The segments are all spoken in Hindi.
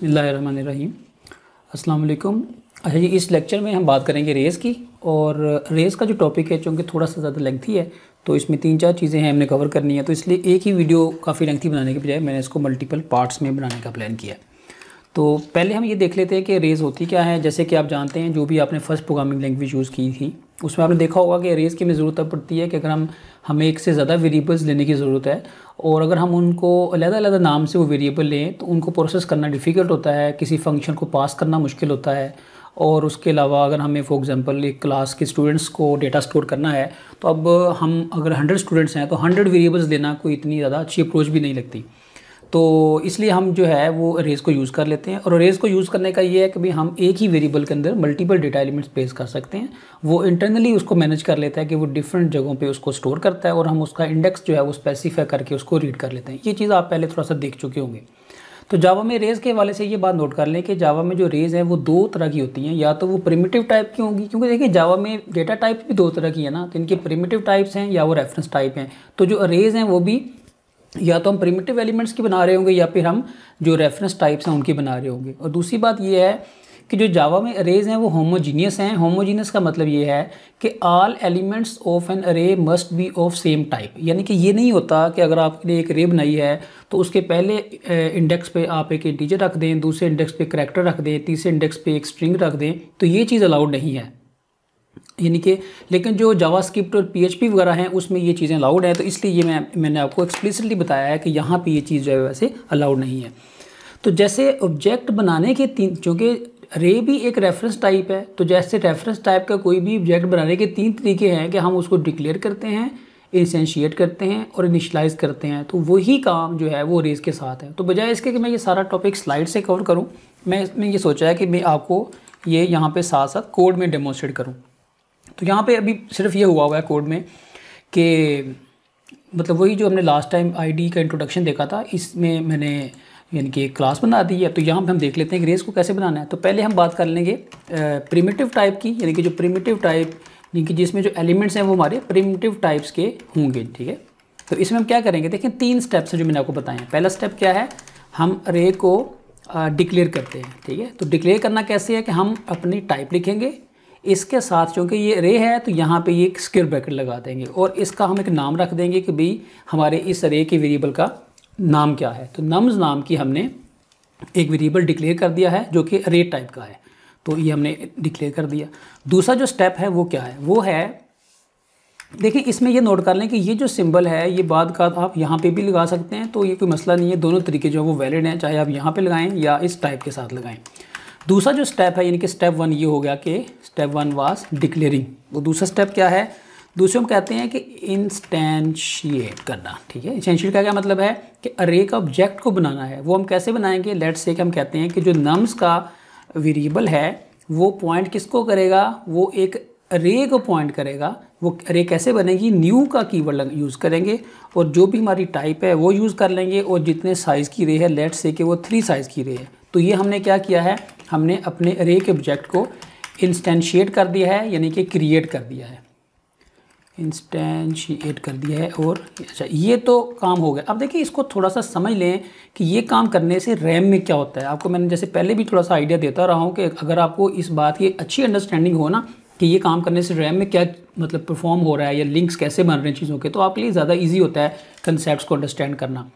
अस्सलाम वालेकुम अच्छा जी इस लेक्चर में हम बात करेंगे रेस की और रेस का जो टॉपिक है चूँकि थोड़ा सा ज़्यादा लेंथी है तो इसमें तीन चार चीज़ें हैं हमने कवर करनी है तो इसलिए एक ही वीडियो काफ़ी लेंथी बनाने के बजाय मैंने इसको मल्टीपल पार्ट्स में बनाने का प्लान किया है तो पहले हम ये देख लेते हैं कि रेज़ होती क्या है जैसे कि आप जानते हैं जो भी आपने फ़र्स्ट प्रोग्रामिंग लैंग्वेज यूज़ की थी उसमें आपने देखा होगा कि रेज़ की हमें ज़रूरत पड़ती है कि अगर हम हमें एक से ज़्यादा वेरिएबल्स लेने की ज़रूरत है और अगर हम उनको अलग अलग नाम से वो वेरिएबल लें तो उनको प्रोसेस करना डिफ़िकल्ट होता है किसी फंक्शन को पास करना मुश्किल होता है और उसके अलावा अगर हमें फॉर एग्ज़ाम्पल एक क्लास के स्टूडेंट्स को डेटा स्टोर करना है तो अब हम अगर हंड्रेड स्टूडेंट्स हैं तो हंड्रेड वेरिएबल्स लेना कोई इतनी ज़्यादा अच्छी अप्रोच भी नहीं लगती तो इसलिए हम जो है वो रेज़ को यूज़ कर लेते हैं और रेज़ को यूज़ करने का ये है कि भाई हम एक ही वेरिएबल के अंदर मल्टीपल डेटा एलिमेंट्स पेश कर सकते हैं वो इंटरनली उसको मैनेज कर लेता है कि वो डिफरेंट जगहों पे उसको स्टोर करता है और हम उसका इंडेक्स जो है वो स्पेसिफाई करके उसको रीड कर लेते हैं ये चीज़ आप पहले थोड़ा सा देख चुके होंगे तो जावा में रेज के हवाले से ये बात नोट कर लें कि जावा में जो रेज है वो दो तरह की होती हैं या तो वो प्रिमेटिव टाइप की होंगी क्योंकि देखिए जावा में डेटा टाइप भी दो तरह की है ना तो इनके प्रिमेटिव टाइप्स हैं या वो रेफरेंस टाइप हैं तो जो रेज हैं वो भी या तो हम प्रिमिटिव एलिमेंट्स की बना रहे होंगे या फिर हम जो रेफरेंस टाइप्स हैं उनकी बना रहे होंगे और दूसरी बात ये है कि जो जावा में अरेज हैं वो होमोजीनियस हैं होमोजीनियस का मतलब ये है कि all elements of an array must be of same type यानी कि ये नहीं होता कि अगर आपने एक अरे बनाई है तो उसके पहले इंडेक्स पे आप एक इंटीजर रख दें दूसरे इंडेक्स पे करेक्टर रख दें तीसरे इंडेक्स पे एक स्ट्रिंग रख दें तो ये चीज़ अलाउड नहीं है यानी कि लेकिन जो जावास्क्रिप्ट और पीएचपी वगैरह हैं उसमें ये चीज़ें अलाउड हैं तो इसलिए ये मैं मैंने आपको एक्सप्लिसिटली बताया है कि यहाँ पे ये चीज़ जो है वैसे अलाउड नहीं है तो जैसे ऑब्जेक्ट बनाने के तीन चूँकि रे भी एक रेफरेंस टाइप है तो जैसे रेफरेंस टाइप का कोई भी ऑब्जेक्ट बनाने के तीन तरीके हैं कि हम उसको डिक्लेयर करते हैं इंसेंशिएट करते हैं और इनिशलाइज करते हैं तो वही काम जो है वो रेज के साथ है तो बजाय इसके कि मैं ये सारा टॉपिक स्लाइड से कवर करूँ मैं इसमें ये सोचा है कि मैं आपको ये यहाँ पे साथ साथ कोड में डेमोस्ट्रेट करूँ तो यहाँ पे अभी सिर्फ ये हुआ हुआ है कोड में कि मतलब वही जो हमने लास्ट टाइम आईडी का इंट्रोडक्शन देखा था इसमें मैंने यानी कि एक क्लास बना दी है तो यहाँ पे हम देख लेते हैं कि रेस को कैसे बनाना है तो पहले हम बात कर लेंगे प्रिमिटिव टाइप की यानी कि जो प्रिमिटिव टाइप यानी कि जिसमें जो एलिमेंट्स हैं वो हमारे प्रिमिटिव टाइप्स के होंगे ठीक है तो इसमें हम क्या करेंगे देखें तीन स्टेप्स हैं जो मैंने आपको बताए हैं पहला स्टेप क्या है हम रे को डिक्लेयर करते हैं ठीक है तो डिक्लेयर करना कैसे है कि हम अपनी टाइप लिखेंगे इसके साथ चूँकि ये रे है तो यहाँ पे ये एक स्क्र ब्रैकेट लगा देंगे और इसका हम एक नाम रख देंगे कि भाई हमारे इस रे के वेरिएबल का नाम क्या है तो नम्स नाम की हमने एक वेरिएबल डिक्लेयर कर दिया है जो कि रे टाइप का है तो ये हमने डिक्लेयर कर दिया दूसरा जो स्टेप है वो क्या है वो है देखिए इसमें ये नोट कर लें कि ये जो सिंबल है ये बाद का आप यहाँ पे भी लगा सकते हैं तो ये कोई मसला नहीं है दोनों तरीके जो है वो वैलिड हैं चाहे आप यहाँ पे लगाएं या इस टाइप के साथ लगाएं दूसरा जो स्टेप है यानी कि स्टेप वन ये हो गया कि स्टेप वन वाज डिक्लेयरिंग वो दूसरा स्टेप क्या है दूसरे हम कहते हैं कि इंस्टेंशिएट करना ठीक है इंस्टेंशिएट का क्या मतलब है कि अरे का ऑब्जेक्ट को बनाना है वो हम कैसे बनाएंगे लेट्स से हम कहते हैं कि जो नम्स का वेरिएबल है वो पॉइंट किसको करेगा वो एक अरे को पॉइंट करेगा वो अरे कैसे बनेगी न्यू का कीवर्ड यूज़ करेंगे और जो भी हमारी टाइप है वो यूज़ कर लेंगे और जितने साइज़ की रे है लेट्स से कि वो थ्री साइज़ की रे है तो ये हमने क्या किया है हमने अपने अरे के ऑब्जेक्ट को इंस्टेंशिएट कर दिया है यानी कि क्रिएट कर दिया है इंस्टेंशिएट कर दिया है और अच्छा ये तो काम हो गया अब देखिए इसको थोड़ा सा समझ लें कि ये काम करने से रैम में क्या होता है आपको मैंने जैसे पहले भी थोड़ा सा आइडिया देता रहा हूँ कि अगर आपको इस बात की अच्छी अंडरस्टैंडिंग हो ना कि ये काम करने से रैम में क्या मतलब परफॉर्म हो रहा है या लिंक्स कैसे बन रहे हैं चीज़ों के तो आपके लिए ज़्यादा ईजी होता है कंसेप्ट को अंडरस्टैंड करना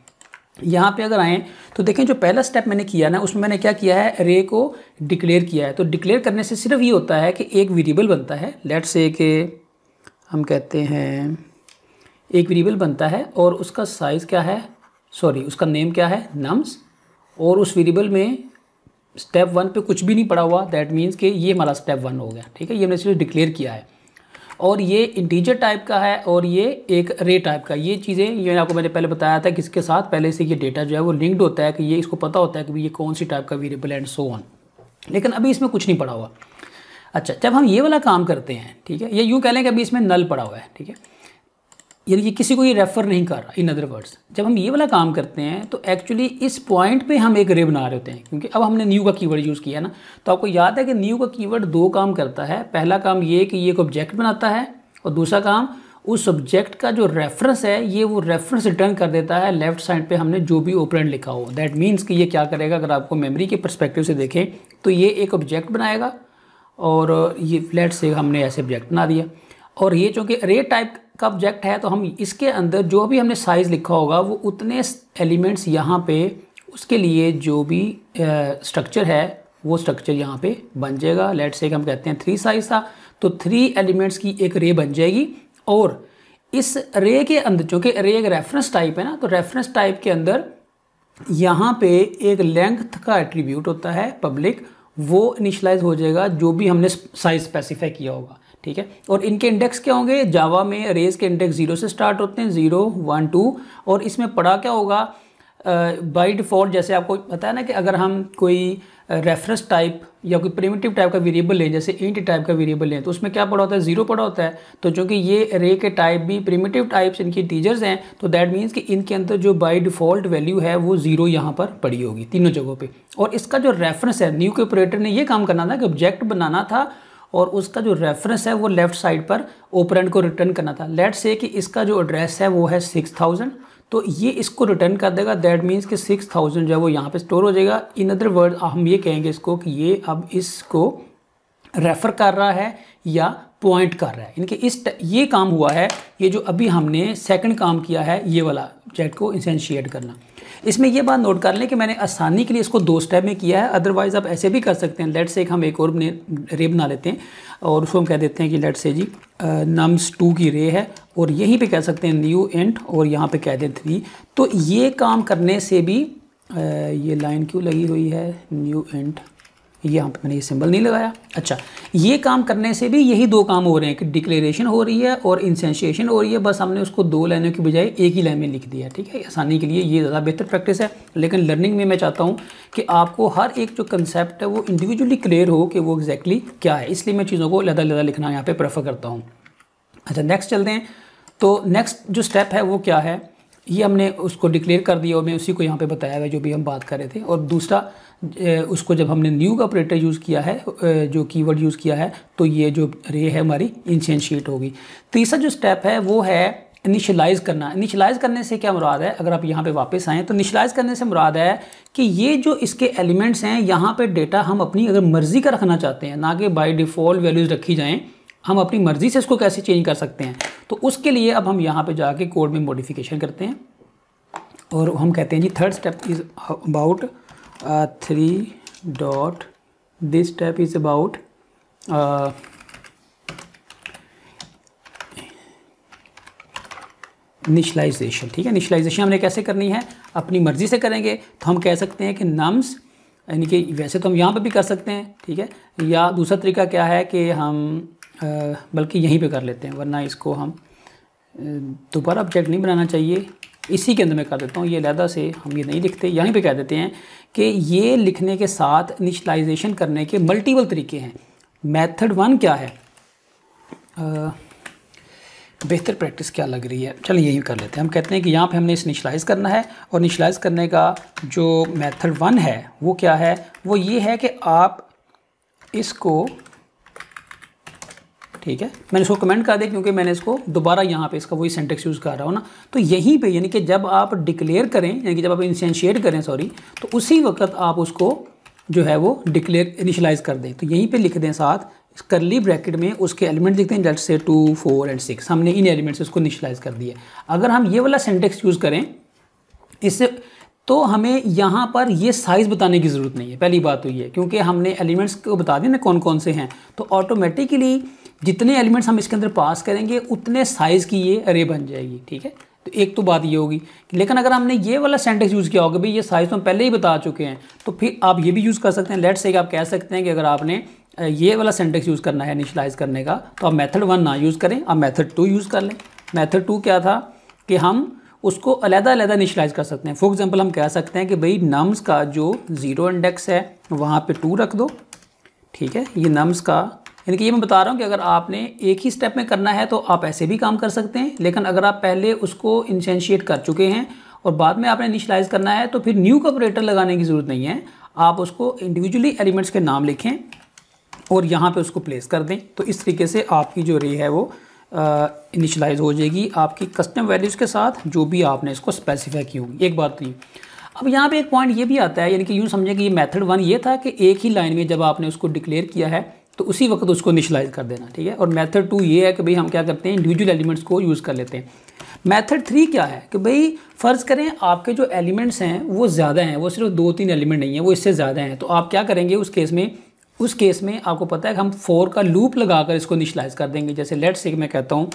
यहाँ पे अगर आएँ तो देखें जो पहला स्टेप मैंने किया ना उसमें मैंने क्या किया है रे को डिक्लेयर किया है तो डिक्लेयर करने से सिर्फ ये होता है कि एक वेरिएबल बनता है लेट्स से के हम कहते हैं एक वेरिएबल बनता है और उसका साइज़ क्या है सॉरी उसका नेम क्या है नम्स और उस वेरिएबल में स्टेप वन पे कुछ भी नहीं पड़ा हुआ दैट मीन्स कि ये हमारा स्टेप वन हो गया ठीक है ये हमने सिर्फ डिक्लेयर किया है और ये इंटीजर टाइप का है और ये एक रे टाइप का ये चीज़ें ये आपको मैंने पहले बताया था कि इसके साथ पहले से ये डेटा जो है वो लिंक्ड होता है कि ये इसको पता होता है कि ये कौन सी टाइप का वेरिएबल एंड सो ऑन लेकिन अभी इसमें कुछ नहीं पड़ा हुआ अच्छा जब हम ये वाला काम करते हैं ठीक है ये यूँ कह लें कि अभी इसमें नल पड़ा हुआ है ठीक है यानी कि किसी को ये रेफ़र नहीं कर रहा इन अदर वर्ड्स जब हम ये वाला काम करते हैं तो एक्चुअली इस पॉइंट पे हम एक रे बना रहे होते हैं क्योंकि अब हमने न्यू का कीवर्ड यूज़ किया है ना तो आपको याद है कि न्यू का कीवर्ड दो काम करता है पहला काम ये कि ये एक ऑब्जेक्ट बनाता है और दूसरा काम उस ऑब्जेक्ट का जो रेफरेंस है ये वो रेफरेंस रिटर्न कर देता है लेफ्ट साइड पे हमने जो भी ओपरेंट लिखा हो दैट मीन्स कि ये क्या करेगा अगर आपको मेमोरी के परस्पेक्टिव से देखें तो ये एक ऑब्जेक्ट बनाएगा और ये फ्लैट से हमने ऐसे ऑब्जेक्ट बना दिया और ये चूँकि रे टाइप का ऑब्जेक्ट है तो हम इसके अंदर जो भी हमने साइज़ लिखा होगा वो उतने एलिमेंट्स यहाँ पे उसके लिए जो भी स्ट्रक्चर है वो स्ट्रक्चर यहाँ पे बन जाएगा लेट से हम कहते हैं थ्री साइज था तो थ्री एलिमेंट्स की एक रे बन जाएगी और इस रे के अंदर चूँकि रे एक रेफरेंस टाइप है ना तो रेफरेंस टाइप के अंदर यहाँ पे एक लेंथ का एट्रीब्यूट होता है पब्लिक वो इनिशलाइज हो जाएगा जो भी हमने साइज स्पेसिफाई किया होगा ठीक है और इनके इंडेक्स क्या होंगे जावा में रेज के इंडेक्स जीरो से स्टार्ट होते हैं जीरो वन टू और इसमें पढ़ा क्या होगा बाई uh, डिफ़ॉल्ट जैसे आपको पता है ना कि अगर हम कोई रेफरेंस टाइप या कोई प्रिमेटिव टाइप का वेरिएबल लें जैसे इंट टाइप का वेरिएबल लें तो उसमें क्या पड़ा होता है जीरो पड़ा होता है तो चूँकि ये रे के टाइप भी प्रिमेटिव टाइप्स इनकी टीजर्स हैं तो दैट मीन्स कि इनके अंदर जो बाई डिफ़ॉल्ट वैल्यू है वो जीरो यहाँ पर पड़ी होगी तीनों जगहों पर और इसका जो रेफरेंस है न्यू के ऑपरेटर ने ये काम करना था कि ऑब्जेक्ट बनाना था और उसका जो रेफरेंस है वो लेफ्ट साइड पर ओपरेंट को रिटर्न करना था लेट से कि इसका जो एड्रेस है वो है सिक्स थाउजेंड तो ये इसको रिटर्न कर देगा दैट मीन्स कि सिक्स थाउजेंड जो है वो यहाँ पे स्टोर हो जाएगा इन अदर वर्ड हम ये कहेंगे इसको कि ये अब इसको रेफ़र कर रहा है या पॉइंट कर रहा है इनके इस ये काम हुआ है ये जो अभी हमने सेकंड काम किया है ये वाला ऑब्जेक्ट को इंसेंशिएट करना इसमें यह बात नोट कर लें कि मैंने आसानी के लिए इसको दो स्टेप में किया है अदरवाइज़ आप ऐसे भी कर सकते हैं लेट से एक हम एक और रे बना लेते हैं और उसको हम कह देते हैं कि लेट से जी नम्स टू की रे है और यहीं पर कह सकते हैं न्यू एंड और यहाँ पर कह दें थ्री तो ये काम करने से भी आ, ये लाइन क्यों लगी हुई है न्यू एंड यहाँ पे मैंने ये सिंबल नहीं लगाया अच्छा ये काम करने से भी यही दो काम हो रहे हैं कि डिक्लेरेशन हो रही है और इंसेंशिएशन हो रही है बस हमने उसको दो लाइनों की बजाय एक ही लाइन में लिख दिया ठीक है आसानी के लिए ये ज़्यादा बेहतर प्रैक्टिस है लेकिन लर्निंग में मैं चाहता हूँ कि आपको हर एक जो कंसेप्ट है वो इंडिविजुअली क्लियर हो कि वो एग्जैक्टली exactly क्या है इसलिए मैं चीज़ों को लदा लदा लिखना यहाँ पर प्रेफर करता हूँ अच्छा नेक्स्ट चलते हैं तो नेक्स्ट जो स्टेप है वो क्या है ये हमने उसको डिक्लेयर कर दिया और मैं उसी को यहाँ पर बताया हुआ जो भी हम बात कर रहे थे और दूसरा उसको जब हमने न्यू का ऑपरेटर यूज़ किया है जो कीवर्ड यूज़ किया है तो ये जो रे है हमारी इंशेंशिएट होगी तीसरा जो स्टेप है वो है इनिशलाइज़ करना इनिशलाइज़ करने से क्या मुराद है अगर आप यहाँ पे वापस आएँ तो इनिशलाइज़ करने से मुराद है कि ये जो इसके एलिमेंट्स हैं यहाँ पे डेटा हम अपनी अगर मर्ज़ी का रखना चाहते हैं ना कि बाय डिफ़ॉल्ट वैल्यूज़ रखी जाएँ हम अपनी मर्ज़ी से इसको कैसे चेंज कर सकते हैं तो उसके लिए अब हम यहाँ पर जाके कोड में मोडिफिकेशन करते हैं और हम कहते हैं जी third step is about three dot this step is about initialisation ठीक है निशलाइजेशन हमने कैसे करनी है अपनी मर्ज़ी से करेंगे तो हम कह सकते हैं कि नम्स यानी कि वैसे तो हम यहाँ पर भी कर सकते हैं ठीक है या दूसरा तरीका क्या है कि हम uh, बल्कि यहीं पे कर लेते हैं वरना इसको हम uh, दोबारा ऑब्जेक्ट नहीं बनाना चाहिए इसी के अंदर मैं कर देता हूँ ये लहदा से हम ये नहीं लिखते यहीं पे कह देते हैं कि ये लिखने के साथ इनिशलाइजेशन करने के मल्टीपल तरीके हैं मेथड वन क्या है बेहतर प्रैक्टिस क्या लग रही है चलिए यही कर लेते हैं हम कहते हैं कि यहाँ पे हमने इस निशलाइज करना है और निशलाइज करने का जो मेथड वन है वो क्या है वो ये है कि आप इसको ठीक है मैंने इसको कमेंट कर दिया क्योंकि मैंने इसको दोबारा यहाँ पे इसका वही सेंटेक्स यूज़ कर रहा हूँ ना तो यहीं पे यानी कि जब आप डिक्लेयर करें यानी कि जब आप इंसेंशिएट करें सॉरी तो उसी वक्त आप उसको जो है वो डिक्लेयर इनिशलाइज कर दें तो यहीं पर लिख दें साथ करली ब्रैकेट में उसके एलिमेंट लिखते हैं जल्द से टू फोर एंड सिक्स हमने इन एलिमेंट्स उसको इनिशलाइज कर दिया अगर हम ये वाला सेंटेक्स यूज़ करें इससे तो हमें यहाँ पर ये साइज़ बताने की ज़रूरत नहीं है पहली बात तो ये क्योंकि हमने एलिमेंट्स को बता दिया ना कौन कौन से हैं तो ऑटोमेटिकली जितने एलिमेंट्स हम इसके अंदर पास करेंगे उतने साइज़ की ये अरे बन जाएगी ठीक है तो एक तो बात ये होगी लेकिन अगर हमने ये वाला सेंटेंस यूज़ किया होगा भाई ये साइज़ तो हम पहले ही बता चुके हैं तो फिर आप ये भी यूज़ कर सकते हैं लेट्स से आप कह सकते हैं कि अगर आपने ये वाला सेंटेंस यूज़ करना है इनिशलाइज करने का तो आप मैथड वन ना यूज़ करें आप मैथड टू यूज़ कर लें मैथड टू क्या था कि हम उसको अलहदा अलहदा इनिशलाइज कर सकते हैं फॉर एग्जाम्पल हम कह सकते हैं कि भाई नम्स का जो ज़ीरो इंडेक्स है वहाँ पर टू रख दो ठीक है ये नम्स का यानी कि ये मैं बता रहा हूँ कि अगर आपने एक ही स्टेप में करना है तो आप ऐसे भी काम कर सकते हैं लेकिन अगर आप पहले उसको इंसेंशिएट कर चुके हैं और बाद में आपने इनिशलाइज करना है तो फिर न्यू कॉपरेटर लगाने की ज़रूरत नहीं है आप उसको इंडिविजुअली एलिमेंट्स के नाम लिखें और यहाँ पर उसको प्लेस कर दें तो इस तरीके से आपकी जो रे है वो इनिशलाइज हो जाएगी आपकी कस्टम वैल्यूज़ के साथ जो भी आपने इसको स्पेसिफाई की होगी एक बात नहीं तो अब यहाँ पे एक पॉइंट ये भी आता है यानी कि यूँ समझें कि ये मेथड वन ये था कि एक ही लाइन में जब आपने उसको डिक्लेयर किया है तो उसी वक्त उसको निशलाइज़ कर देना ठीक है और मैथड टू ये है कि भाई हम क्या करते हैं इंडिविजुअल एलिमेंट्स को यूज़ कर लेते हैं मैथड थ्री क्या है कि भाई फ़र्ज़ करें आपके जो एलिमेंट्स हैं वो ज़्यादा हैं वो सिर्फ दो तीन एलिमेंट नहीं है वो इससे ज़्यादा हैं तो आप क्या करेंगे उस केस में उस केस में आपको पता है कि हम फोर का लूप लगाकर इसको निशलाइज़ कर देंगे जैसे लेट से मैं कहता हूँ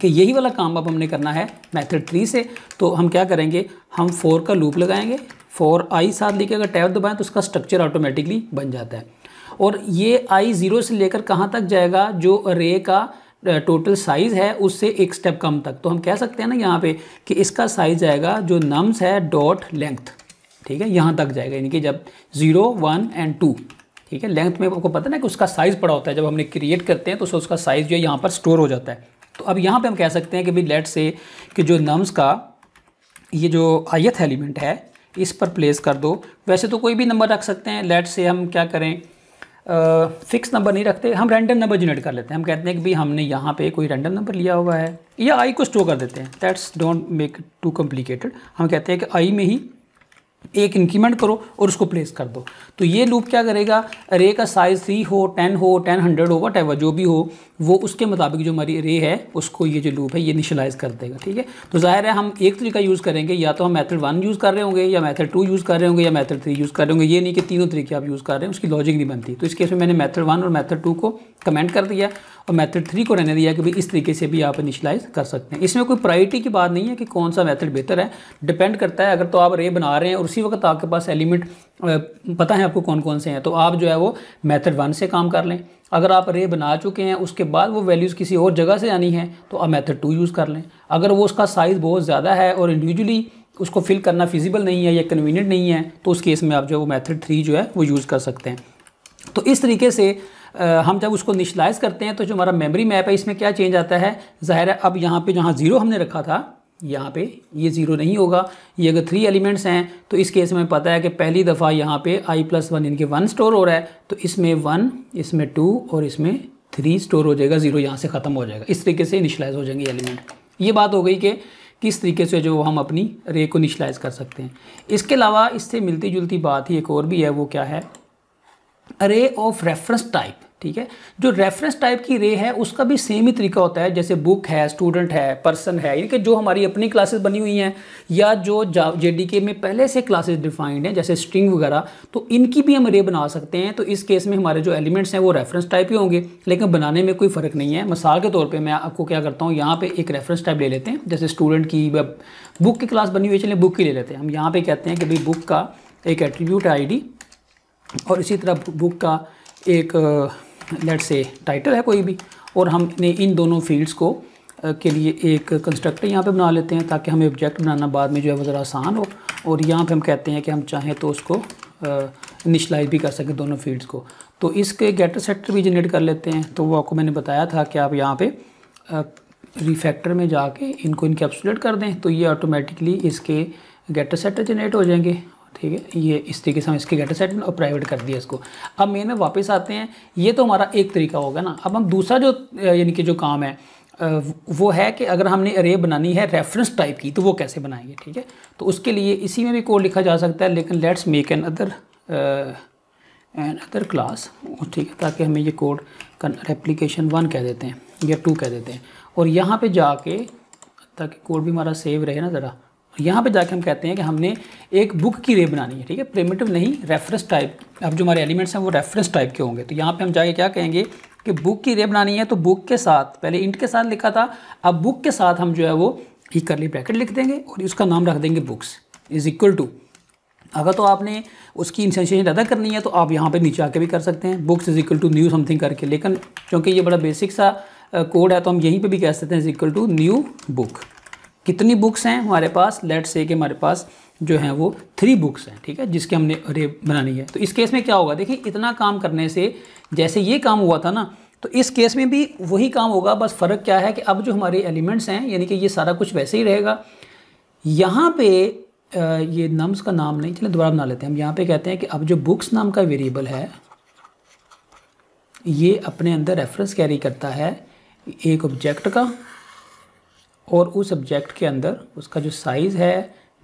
कि यही वाला काम अब हमने करना है मेथड थ्री से तो हम क्या करेंगे हम फोर का लूप लगाएंगे फोर आई साथ लेके अगर टैब दबाएं तो उसका स्ट्रक्चर ऑटोमेटिकली बन जाता है और ये आई ज़ीरो से लेकर कहाँ तक जाएगा जो रे का टोटल साइज़ है उससे एक स्टेप कम तक तो हम कह सकते हैं ना यहाँ पे कि इसका साइज़ जाएगा जो नम्स है डॉट लेंथ ठीक है यहाँ तक जाएगा यानी कि जब ज़ीरो वन एंड टू ठीक है लेंथ में आपको पता ना कि उसका साइज़ पड़ा होता है जब हमने क्रिएट करते हैं तो उसका साइज़ जो है यहाँ पर स्टोर हो जाता है तो अब यहाँ पर हम कह सकते हैं कि भाई लेट से कि जो नम्स का ये जो आयथ एलिमेंट है इस पर प्लेस कर दो वैसे तो कोई भी नंबर रख सकते हैं लेट से हम क्या करें फिक्स नंबर नहीं रखते हम रैंडम नंबर जनरेट कर लेते हैं हम कहते हैं कि भाई हमने यहाँ पे कोई रैंडम नंबर लिया हुआ है या आई को स्टोर कर देते हैं that's don't make too complicated हम कहते हैं कि आई में ही एक इंक्रीमेंट करो और उसको प्लेस कर दो तो ये लूप क्या करेगा रे का साइज थ्री हो टेन हो टेन हंड्रेड हो वट जो भी हो वो उसके मुताबिक जो हमारी रे है उसको ये जो लूप है ये निशलाइज कर देगा ठीक है तो ज़ाहिर है हम एक तरीका यूज़ करेंगे या तो हम मेथड वन यूज़ कर रहे होंगे या मैथड टू यूज़ कर रहे होंगे या मैथड थ्री यूज़ कर रहे होंगे ये नहीं कि तीनों तरीके आप यूज़ कर रहे हैं उसकी लॉजिक नहीं बनती तो इसके केस में मैंने मैथड वन और मैथड टू को कमेंट कर दिया और मैथड थ्री को रहने दिया कि भाई इस तरीके से भी आप निशलाइज कर सकते हैं इसमें कोई प्रायोरिटी की बात नहीं है कि कौन सा मैथड बेहतर है डिपेंड करता है अगर तो आप रे बना रहे हैं और उसी वक्त आपके पास एलिमेंट पता है आपको कौन कौन से हैं तो आप जो है वो मेथड वन से काम कर लें अगर आप रे बना चुके हैं उसके बाद वो वैल्यूज़ किसी और जगह से आनी है तो आप मेथड टू यूज़ कर लें अगर वो उसका साइज़ बहुत ज़्यादा है और इंडिविजुअली उसको फिल करना फिजिबल नहीं है या कन्वीनियंट नहीं है तो उस केस में आप जो है वो मैथड थ्री जो है वो यूज़ कर सकते हैं तो इस तरीके से हम जब उसको निशलाइज करते हैं तो जो हमारा मेमोरी मैप है इसमें क्या चेंज आता है ज़ाहिर है अब यहाँ पे जहाँ ज़ीरो हमने रखा था यहाँ पे ये ज़ीरो नहीं होगा ये अगर थ्री एलिमेंट्स हैं तो इस केस में पता है कि पहली दफ़ा यहाँ पे आई प्लस वन इनके वन स्टोर हो रहा है तो इसमें वन इसमें टू और इसमें थ्री स्टोर हो जाएगा ज़ीरो यहाँ से ख़त्म हो जाएगा इस तरीके से इनिशलाइज हो जाएंगे एलिमेंट ये बात हो गई कि किस तरीके से जो हम अपनी रे को इनिशलाइज कर सकते हैं इसके अलावा इससे मिलती जुलती बात ही एक और भी है वो क्या है रे ऑफ रेफरेंस टाइप ठीक है जो रेफरेंस टाइप की रे है उसका भी सेम ही तरीका होता है जैसे बुक है स्टूडेंट है पर्सन है यानी कि जो हमारी अपनी क्लासेस बनी हुई हैं या जो जे डी के में पहले से क्लासेस डिफाइंड हैं जैसे स्ट्रिंग वगैरह तो इनकी भी हम रे बना सकते हैं तो इस केस में हमारे जो एलिमेंट्स हैं वो रेफरेंस टाइप ही होंगे लेकिन बनाने में कोई फ़र्क नहीं है मिसाल के तौर पर मैं आपको क्या करता हूँ यहाँ पर एक रेफरेंस टाइप ले लेते हैं जैसे स्टूडेंट की बुक की क्लास बनी हुई है चलिए बुक की ले लेते हैं हम यहाँ पर कहते हैं कि भाई बुक का एक एट्रीब्यूट है डी और इसी तरह बुक का एक लेट से टाइटल है कोई भी और हमने इन दोनों फील्ड्स को के लिए एक कंस्ट्रक्टर यहाँ पे बना लेते हैं ताकि हमें ऑब्जेक्ट बनाना बाद में जो है वो ज़रा आसान हो और यहाँ पे हम कहते हैं कि हम चाहें तो उसको इनिशलाइज भी कर सकें दोनों फील्ड्स को तो इसके गेटर सेक्टर भी जनरेट कर लेते हैं तो वो आपको मैंने बताया था कि आप यहाँ पे रिफैक्टर में जाके इनको इनकेप्सुलेट कर दें तो ये ऑटोमेटिकली इसके गेटर सेटर जनरेट हो जाएंगे ठीक है ये इस तरीके से हम इसके गेटर सेट में और प्राइवेट कर दिया इसको अब मेन में वापस आते हैं ये तो हमारा एक तरीका होगा ना अब हम दूसरा जो यानी कि जो काम है वो है कि अगर हमने अरे बनानी है रेफरेंस टाइप की तो वो कैसे बनाएंगे ठीक है तो उसके लिए इसी में भी कोड लिखा जा सकता है लेकिन let's make another another class ठीक है ताकि हमें ये कोड एप्लीकेशन वन कह देते हैं या टू कह देते हैं और यहाँ पे जाके ताकि कोड भी हमारा सेव रहे ना ज़रा यहाँ पे जाके हम कहते हैं कि हमने एक बुक की रे बनानी है ठीक है प्रेमेटिव नहीं रेफरेंस टाइप अब जो हमारे एलिमेंट्स हैं वो रेफरेंस टाइप के होंगे तो यहाँ पे हम जाके क्या कहेंगे कि बुक की रे बनानी है तो बुक के साथ पहले इंट के साथ लिखा था अब बुक के साथ हम जो है वो ही करली ब्रैकेट लिख देंगे और इसका नाम रख देंगे बुक्स इज़ इक्वल टू अगर तो आपने उसकी इंसेंशन अदा करनी है तो आप यहाँ पर नीचे आके भी कर सकते हैं books is equal to new something करके लेकिन चूँकि ये बड़ा बेसिक सा कोड है तो हम यहीं पर भी कह सकते हैं is equal to new book कितनी बुक्स हैं हमारे पास लेट से कि हमारे पास जो है वो थ्री बुक्स हैं ठीक है जिसके हमने अरे बनानी है तो इस केस में क्या होगा देखिए इतना काम करने से जैसे ये काम हुआ था ना तो इस केस में भी वही काम होगा बस फ़र्क क्या है कि अब जो हमारे एलिमेंट्स हैं यानी कि ये सारा कुछ वैसे ही रहेगा यहाँ पे ये नम्स का नाम नहीं चले दोबारा बना लेते हैं हम यहाँ पे कहते हैं कि अब जो बुक्स नाम का वेरिएबल है ये अपने अंदर रेफरेंस कैरी करता है एक ऑब्जेक्ट का और उस ऑब्जेक्ट के अंदर उसका जो साइज़ है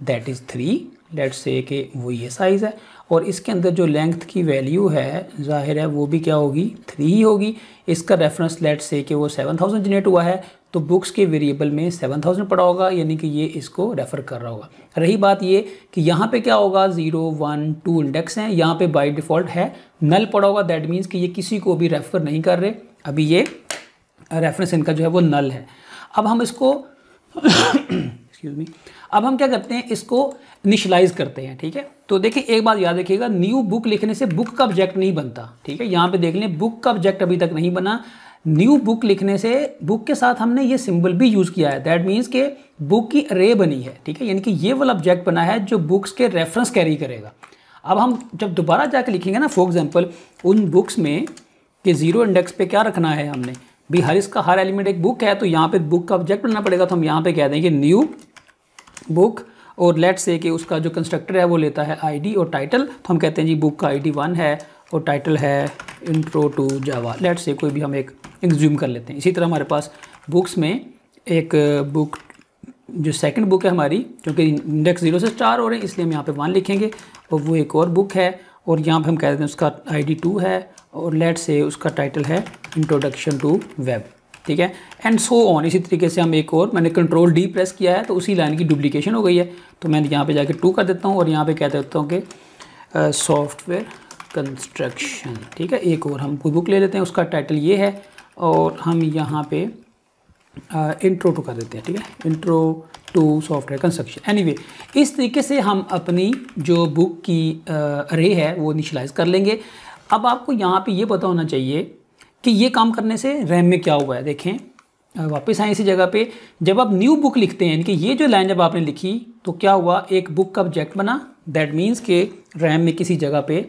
that is three let's say के वो ये साइज़ है और इसके अंदर जो लेंथ की वैल्यू है ज़ाहिर है वो भी क्या होगी थ्री ही होगी इसका रेफरेंस लेट्स से के वो सेवन थाउजेंड जनरेट हुआ है तो बुक्स के वेरिएबल में सेवन थाउजेंड पड़ा होगा यानी कि ये इसको रेफ़र कर रहा होगा रही बात ये कि यहाँ पे क्या होगा ज़ीरो वन टू इंडेक्स हैं यहाँ पे बाय डिफ़ॉल्ट है नल पड़ा होगा दैट मीन्स कि ये किसी को भी रेफ़र नहीं कर रहे अभी ये रेफरेंस इनका जो है वो नल है अब हम इसको एक्सक्यूज मी अब हम क्या करते हैं इसको निशलाइज करते हैं ठीक है तो देखिए एक बात याद रखिएगा न्यू बुक लिखने से बुक का ऑब्जेक्ट नहीं बनता ठीक है यहाँ पे देख लें बुक का ऑब्जेक्ट अभी तक नहीं बना न्यू बुक लिखने से बुक के साथ हमने ये सिंबल भी यूज़ किया है दैट मीन्स के बुक की रे बनी है ठीक है यानी कि ये वाला ऑब्जेक्ट बना है जो बुक्स के रेफरेंस कैरी करेगा अब हम जब दोबारा जाके लिखेंगे ना फॉर एग्जाम्पल उन बुक्स में कि ज़ीरो इंडेक्स पे क्या रखना है हमने भी हर इसका हर एलिमेंट एक बुक है तो यहाँ पे बुक का ऑब्जेक्ट बनना पड़ेगा तो हम यहाँ पे कह देंगे न्यू बुक और लेट से कि उसका जो कंस्ट्रक्टर है वो लेता है आईडी और टाइटल तो हम कहते हैं जी बुक का आईडी वन है और टाइटल है इंट्रो टू जावा लेट से कोई भी हम एक एग्ज्यूम कर लेते हैं इसी तरह हमारे पास बुक्स में एक बुक जो सेकेंड बुक है हमारी क्योंकि इंडेक्स ज़ीरो से स्टार हो रहे हैं इसलिए हम यहाँ पर वन लिखेंगे और वो एक और बुक है और यहाँ पे हम कह देते हैं उसका आई टू है और लेट से उसका टाइटल है इंट्रोडक्शन टू वेब ठीक है एंड सो ऑन इसी तरीके से हम एक और मैंने कंट्रोल डी प्रेस किया है तो उसी लाइन की डुप्लीकेशन हो गई है तो मैं यहाँ पे जाके टू कर देता हूँ और यहाँ पे कह देता हूँ कि सॉफ्टवेयर कंस्ट्रक्शन ठीक है एक और हम कोई बुक ले लेते हैं उसका टाइटल ये है और हम यहाँ पे इंट्रो टू कर देते हैं ठीक है intro to software construction anyway इस तरीके से हम अपनी जो बुक की रे है वो इनिशलाइज कर लेंगे अब आपको यहाँ पे ये पता होना चाहिए कि ये काम करने से रैम में क्या हुआ है देखें वापस आए इसी जगह पे जब आप न्यू बुक लिखते हैं यानी कि ये जो लाइन जब आपने लिखी तो क्या हुआ एक बुक का ऑब्जेक्ट बना दैट मीन्स के रैम में किसी जगह पे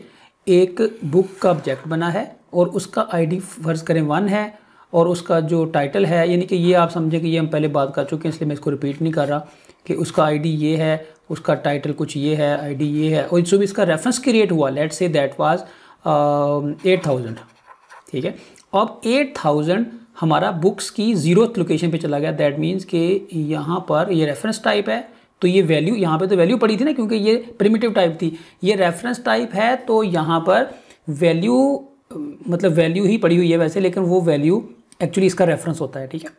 एक बुक का ऑब्जेक्ट बना है और उसका आईडी फर्ज करें वन है और उसका जो टाइटल है यानी कि ये आप समझे कि ये हम पहले बात कर चुके हैं इसलिए मैं इसको रिपीट नहीं कर रहा कि उसका डी ये है उसका टाइटल कुछ ये है डी ये है और जो भी इसका रेफरेंस क्रिएट हुआ let's say that was eight thousand ठीक है अब एट थाउजेंड हमारा बुक्स की जीरो लोकेशन पे चला गया दैट मीन्स कि यहाँ पर ये रेफरेंस टाइप है तो ये वैल्यू यहाँ पे तो वैल्यू पड़ी थी ना क्योंकि ये प्रिमिटिव टाइप थी ये रेफरेंस टाइप है तो यहाँ पर वैल्यू मतलब वैल्यू ही पड़ी हुई है वैसे लेकिन वो वैल्यू एक्चुअली इसका रेफरेंस होता है ठीक है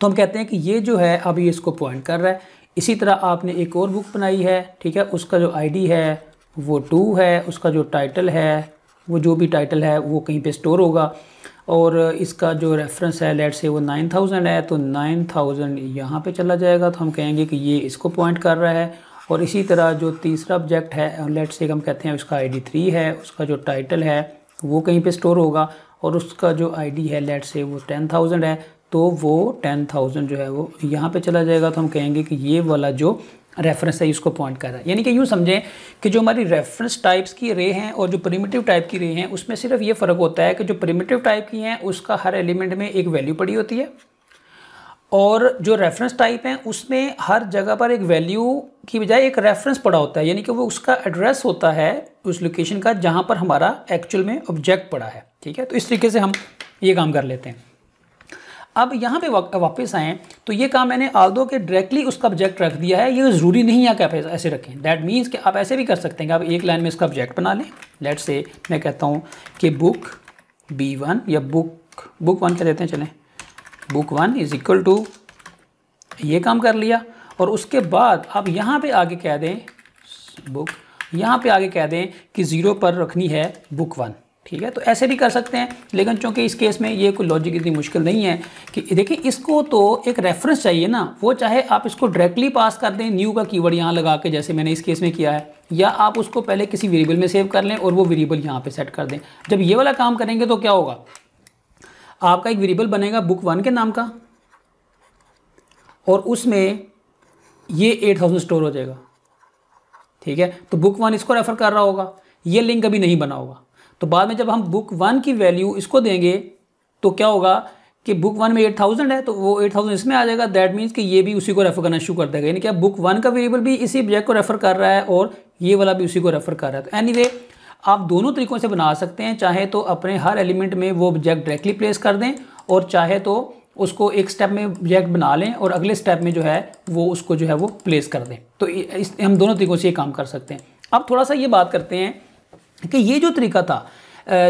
तो हम कहते हैं कि ये जो है अब ये इसको पॉइंट कर रहा है इसी तरह आपने एक और बुक बनाई है ठीक है उसका जो आईडी है वो टू है उसका जो टाइटल है वो जो भी टाइटल है वो कहीं पे स्टोर होगा और इसका जो रेफरेंस है लेट से वो नाइन थाउजेंड है तो नाइन थाउजेंड यहाँ पर चला जाएगा तो हम कहेंगे कि ये इसको पॉइंट कर रहा है और इसी तरह जो तीसरा ऑब्जेक्ट है लेट से हम कहते हैं उसका आई थ्री है उसका जो टाइटल है वो कहीं पर स्टोर होगा और उसका जो आई है लेट से वो टेन थाउजेंड है तो वो टेन थाउजेंड जो है वो यहाँ पे चला जाएगा तो हम कहेंगे कि ये वाला जो रेफरेंस है इसको पॉइंट कर रहा है यानी कि यूँ समझें कि जो हमारी रेफरेंस टाइप्स की रे हैं और जो प्रिमेटिव टाइप की रे हैं उसमें सिर्फ ये फ़र्क होता है कि जो प्रिमेटिव टाइप की हैं उसका हर एलिमेंट में एक वैल्यू पड़ी होती है और जो रेफरेंस टाइप हैं उसमें हर जगह पर एक वैल्यू की बजाय एक रेफरेंस पड़ा होता है यानी कि वो उसका एड्रेस होता है उस लोकेशन का जहाँ पर हमारा एक्चुअल में ऑब्जेक्ट पड़ा है ठीक है तो इस तरीके से हम ये काम कर लेते हैं अब यहाँ पे वापस आएँ तो ये काम मैंने दो के डायरेक्टली उसका ऑब्जेक्ट रख दिया है ये ज़रूरी नहीं है कि आप ऐसे रखें दैट मीन्स कि आप ऐसे भी कर सकते हैं कि आप एक लाइन में इसका ऑब्जेक्ट बना लें लेट से मैं कहता हूँ कि बुक बी वन या बुक बुक वन कह देते हैं चलें book one is equal to ये काम कर लिया और उसके बाद आप यहाँ पर आगे कह दें बुक यहाँ पर आगे कह दें कि ज़ीरो पर रखनी है बुक वन ठीक है तो ऐसे भी कर सकते हैं लेकिन चूंकि इस केस में ये कोई लॉजिक इतनी मुश्किल नहीं है कि देखिए इसको तो एक रेफरेंस चाहिए ना वो चाहे आप इसको डायरेक्टली पास कर दें न्यू का कीवर्ड यहाँ लगा के जैसे मैंने इस केस में किया है या आप उसको पहले किसी वेरिएबल में सेव कर लें और वो वेरिएबल यहाँ पर सेट कर दें जब ये वाला काम करेंगे तो क्या होगा आपका एक वेरिएबल बनेगा बुक वन के नाम का और उसमें ये एट थाउजेंड स्टोर हो जाएगा ठीक है तो बुक वन इसको रेफर कर रहा होगा ये लिंक अभी नहीं बना होगा तो बाद में जब हम बुक वन की वैल्यू इसको देंगे तो क्या होगा कि बुक वन में एट थाउजेंड है तो वो एट थाउजेंड इसमें आ जाएगा दैट मीन्स कि ये भी उसी को रेफर करना शुरू कर देगा यानी कि अब बुक वन का वेरिएबल भी इसी ऑब्जेक्ट को रेफर कर रहा है और ये वाला भी उसी को रेफर कर रहा है तो एनी anyway, आप दोनों तरीक़ों से बना सकते हैं चाहे तो अपने हर एलिमेंट में वो ऑब्जेक्ट डायरेक्टली प्लेस कर दें और चाहे तो उसको एक स्टेप में ऑब्जेक्ट बना लें और अगले स्टेप में जो है वो उसको जो है वो प्लेस कर दें तो इस हम दोनों तरीक़ों से ये काम कर सकते हैं अब थोड़ा सा ये बात करते हैं कि ये जो तरीका था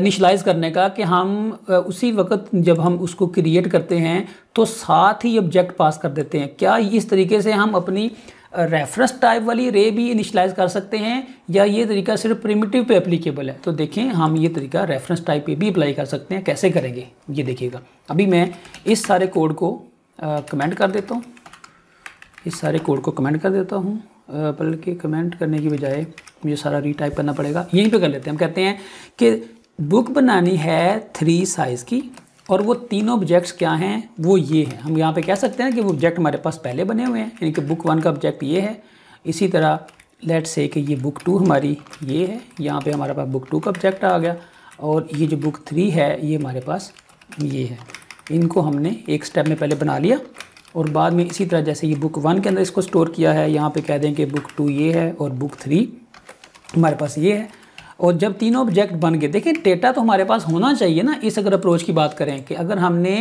निशलाइज करने का कि हम उसी वक्त जब हम उसको क्रिएट करते हैं तो साथ ही ऑब्जेक्ट पास कर देते हैं क्या इस तरीके से हम अपनी रेफरेंस टाइप वाली रे भी इनिशलाइज कर सकते हैं या ये तरीका सिर्फ प्रिमिटिव पे अप्लीकेबल है तो देखें हम ये तरीका रेफरेंस टाइप पे भी अप्लाई कर सकते हैं कैसे करेंगे ये देखिएगा अभी मैं इस सारे कोड को कमेंट कर देता हूँ इस सारे कोड को कमेंट कर देता हूँ बल्कि कमेंट करने की बजाय मुझे सारा रीटाइप करना पड़ेगा यहीं पे कर लेते हैं हम कहते हैं कि बुक बनानी है थ्री साइज़ की और वो तीनों ऑब्जेक्ट्स क्या हैं वो ये हैं हम यहाँ पे कह सकते हैं कि वो ऑब्जेक्ट हमारे पास पहले बने हुए हैं यानी कि बुक वन का ऑब्जेक्ट ये है इसी तरह लेट से कि ये बुक टू हमारी ये है यहाँ पर हमारे पास बुक टू का ऑब्जेक्ट आ गया और ये जो बुक थ्री है ये हमारे पास ये है इनको हमने एक स्टेप में पहले बना लिया और बाद में इसी तरह जैसे ये बुक वन के अंदर इसको स्टोर किया है यहाँ पे कह दें कि बुक टू ये है और बुक थ्री हमारे पास ये है और जब तीनों ऑब्जेक्ट बन गए देखिए डेटा तो हमारे पास होना चाहिए ना इस अगर अप्रोच की बात करें कि अगर हमने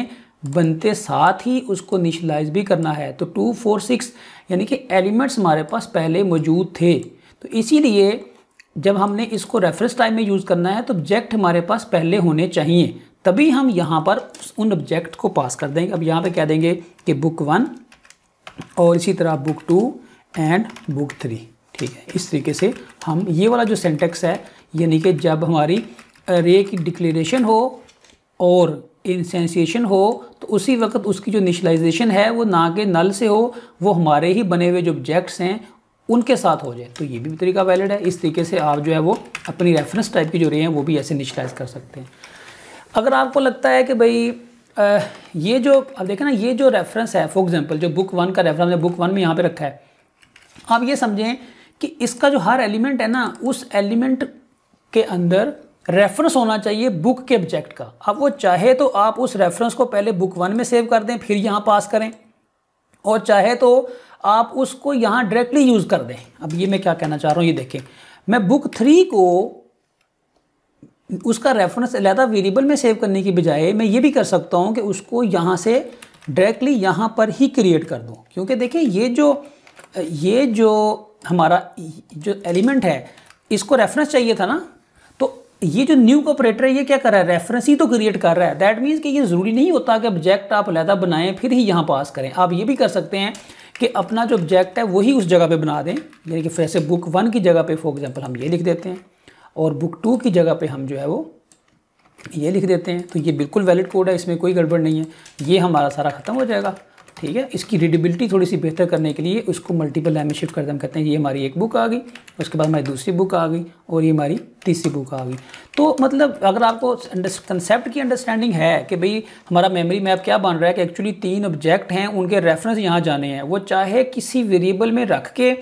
बनते साथ ही उसको निशलाइज भी करना है तो टू फोर सिक्स यानी कि एलिमेंट्स हमारे पास पहले मौजूद थे तो इसीलिए जब हमने इसको रेफरेंस टाइम में यूज़ करना है तो ऑब्जेक्ट हमारे पास पहले होने चाहिए तभी हम यहाँ पर उन ऑब्जेक्ट को पास कर देंगे अब यहाँ पे कह देंगे कि बुक वन और इसी तरह book two and book three ठीक है इस तरीके से हम ये वाला जो सेंटेक्स है यानी कि जब हमारी रे की डिक्लेरेशन हो और इंसेंसिएशन हो तो उसी वक्त उसकी जो निशलाइजेशन है वो ना के नल से हो वो हमारे ही बने हुए जो ऑब्जेक्ट्स हैं उनके साथ हो जाए तो ये भी तरीका वैलिड है इस तरीके से आप जो है वो अपनी रेफरेंस टाइप की जो रे हैं वो भी ऐसे निशलाइज कर सकते हैं अगर आपको लगता है कि भाई आ, ये जो आप देखें ना ये जो रेफरेंस है फॉर एग्जांपल जो बुक वन का रेफरेंस है बुक वन में यहाँ पे रखा है आप ये समझें कि इसका जो हर एलिमेंट है ना उस एलिमेंट के अंदर रेफरेंस होना चाहिए बुक के ऑब्जेक्ट का अब वो चाहे तो आप उस रेफरेंस को पहले बुक वन में सेव कर दें फिर यहाँ पास करें और चाहे तो आप उसको यहाँ डायरेक्टली यूज़ कर दें अब ये मैं क्या कहना चाह रहा हूँ ये देखें मैं बुक थ्री को उसका रेफरेंस अलहदा वेरिएबल में सेव करने की बजाय मैं ये भी कर सकता हूँ कि उसको यहाँ से डायरेक्टली यहाँ पर ही क्रिएट कर दूँ क्योंकि देखें ये जो ये जो हमारा जो एलिमेंट है इसको रेफरेंस चाहिए था ना तो ये जो न्यू ऑपरेटर है ये क्या कर रहा है रेफरेंस ही तो क्रिएट कर रहा है दैट मीन्स कि ये ज़रूरी नहीं होता कि ऑब्जेक्ट आप लहदा बनाएं फिर ही यहाँ पास करें आप ये भी कर सकते हैं कि अपना जो ऑब्जेक्ट है वही उस जगह पर बना दें यानी कि फिर से बुक वन की जगह पर फॉर एग्जाम्पल हम ये लिख देते हैं और बुक टू की जगह पर हम जो है वो ये लिख देते हैं तो ये बिल्कुल वैलिड कोड है इसमें कोई गड़बड़ नहीं है ये हमारा सारा ख़त्म हो जाएगा ठीक है इसकी रीडेबिलिटी थोड़ी सी बेहतर करने के लिए उसको मल्टीपल लाइन में शिफ्ट करते हम कहते हैं ये हमारी एक बुक आ गई उसके बाद हमारी दूसरी बुक आ गई और ये हमारी तीसरी बुक आ गई तो मतलब अगर आपको कंसेप्ट की अंडरस्टैंडिंग है कि भाई हमारा मेमोरी मैप क्या बन रहा है कि एक्चुअली तीन ऑब्जेक्ट हैं उनके रेफरेंस यहाँ जाने हैं वो चाहे किसी वेरिएबल में रख के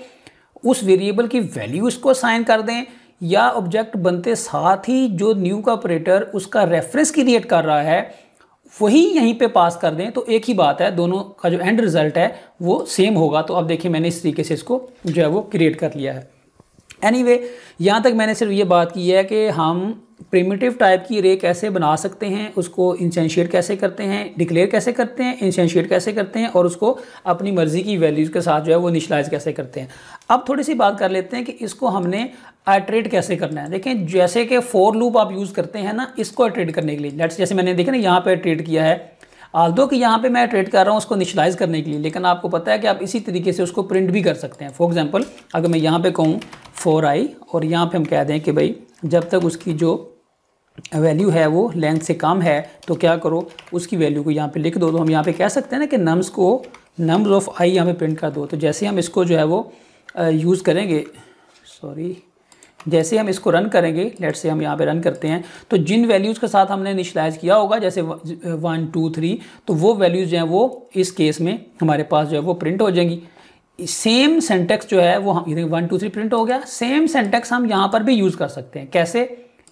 उस वेरिएबल की वैल्यूज़ को साइन कर दें या ऑब्जेक्ट बनते साथ ही जो न्यू का ऑपरेटर उसका रेफरेंस क्रिएट कर रहा है वही यहीं पे पास कर दें तो एक ही बात है दोनों का जो एंड रिजल्ट है वो सेम होगा तो अब देखिए मैंने इस तरीके से इसको जो है वो क्रिएट कर लिया है एनी anyway, यहाँ तक मैंने सिर्फ ये बात की है कि हम प्रिमिटिव टाइप की रे कैसे बना सकते हैं उसको इंसेंशिएट कैसे करते हैं डिक्लेयर कैसे करते हैं इंसेंशिएट कैसे करते हैं और उसको अपनी मर्ज़ी की वैल्यूज़ के साथ जो है वो निशलाइज कैसे करते हैं अब थोड़ी सी बात कर लेते हैं कि इसको हमने आइट्रेट कैसे करना है देखें जैसे कि फोर लूप आप यूज़ करते हैं ना इसको आइट्रेट करने के लिए लेट्स जैसे मैंने देखा ना यहाँ पर ट्रेड किया है आल दो कि यहाँ पर मैं ट्रेड कर रहा हूँ उसको निशलाइज करने के लिए लेकिन आपको पता है कि आप इसी तरीके से उसको प्रिंट भी कर सकते हैं फॉर एग्ज़ाम्पल अगर मैं यहाँ पर कहूँ फोर आई और यहाँ पर हम कह दें कि भाई जब तक उसकी जो वैल्यू है वो लेंथ से कम है तो क्या करो उसकी वैल्यू को यहाँ पे लिख दो तो हम यहाँ पे कह सकते हैं ना कि नम्स को नम्स ऑफ आई यहाँ पे प्रिंट कर दो तो जैसे हम इसको जो है वो यूज़ करेंगे सॉरी जैसे हम इसको रन करेंगे लेट से हम यहाँ पे रन करते हैं तो जिन वैल्यूज़ के साथ हमने इनिशलाइज किया होगा जैसे वन टू थ्री तो वो वैल्यूज़ जो हैं वो इस केस में हमारे पास जो है वो प्रिंट हो जाएंगी सेम सेंटेक्स जो है वो हम वन टू थ्री प्रिंट हो गया सेम सेंटेक्स हम यहाँ पर भी यूज़ कर सकते हैं कैसे